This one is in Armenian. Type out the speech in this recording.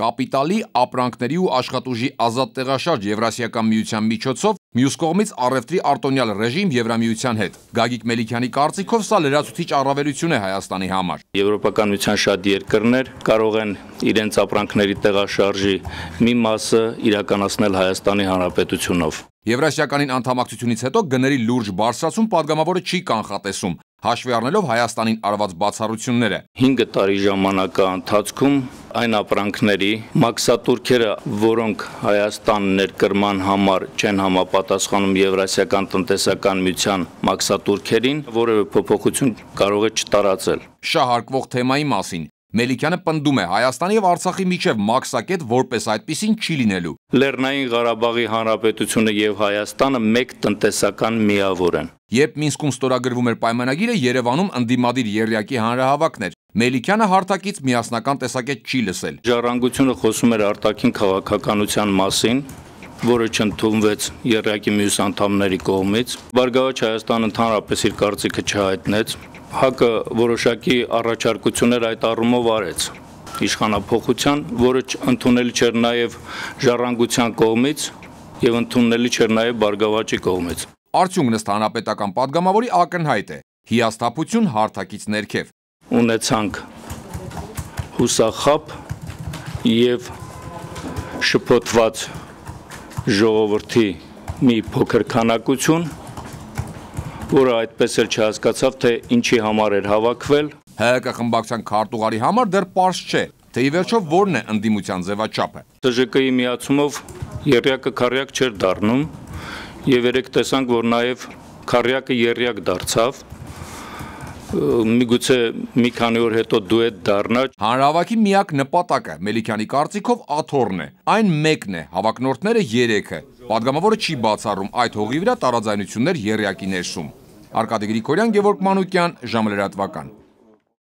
Կապիտալի, ապրանքների ու աշխատուժի ազատ տեղաշարժ Եվրասիական միության միջոցով, մյուս կողմից առևտրի արտոնյալ ռեժիմ Եվրամիության հետ։ Գագիկ Մելիքյանի կարծիքով սա լրացուցիչ առավելություն է Հայաստանի համար։ Եվրոպականության շատ երկրներ կարող են իրենց ապրանքների տեղաշարժի մի մասը իրականացնել Հայաստանի Հանրապետությունով։ Եվրասիականին անդամակցությունից հետո գների լուրջ բարձրացում падգամավորը չի կանխատեսում հաշվի առնելով Հայաստանին արված բացառությունները։ 5 տարի ժամանակաընթացքում այն ապրանքների մաքսատուրքերը, որոնք Հայաստան ներկրման համար չեն համապատասխանում Եվրասիական տնտեսական միության մաքսատուրքերին, որևէ փոփոխություն կարող է չտարածել։ Շահարկվող թեմայի մասին Մելիքյանը պնդում է Հայաստանի եւ Արցախի միջև մաքսակետ որպես այդպեսին չի լինելու։ Լեռնային Ղարաբաղի Հանրապետությունը եւ Հայաստանը մեկ տնտեսական միավոր են։ Երբ Մինսկում ստորագրվում էր պայմանագիրը, Երևանում ընդդիմադիր երյակի հանրահավաքներ Մելիքյանը հարթակից միասնական տեսակետ չի լսել։ Ժառանգությունը խոսում էր արտաքին քաղաքականության մասին, որը չընդունվեց երրակի մյուս անդամների կողմից։ Բարգավաճ Հայաստան ընդհանրապես իր կարծիքը չհայտնեց։ ՀԱԿ-ը որոշակի առաջարկություններ այդ առումով արեց իշխանապողության, որը ընդունելի չէր նաև ժառանգության կողմից եւ ընդունելի չէր նաև բարգավաճի կողմից։ Արդյունքն ըստ հանրապետական падգամավորի ակնհայտ է՝ հիաստապություն հարթակից ներքև։ Ունեցանք հուսախապ եւ շփոթված ժողովրդի մի փոքր քանակություն, որը այդպես էլ չհասկացավ, թե ինչի համար էր հավաքվել։ ՀՀԿ խմբակցության քարտուղարի համար դեռ པարզ չէ, թե ի վերջո որն է ընդդիմության ձևաչափը։ ՏԺԿ-ի միացումով երյակը քարյակ չէր դառնում, եւ երեք տեսանք, որ նաեւ քարյակը երյակ դարձավ միգուցե մի քանի օր հետո դու այդ դառնա։ Հանրահավաքի միակ նպատակը Մելիքյանի կարծիքով աթոռն է։ Այն մեկն է, հավակնորդները 3-ը։ Պատգամավորը չի բացառում այդ հողի վրա տարաձայնություններ երյակի ներսում։ Արկադի Գրիգորյան, Գևորգ Մանուկյան, ժամը լրատվական։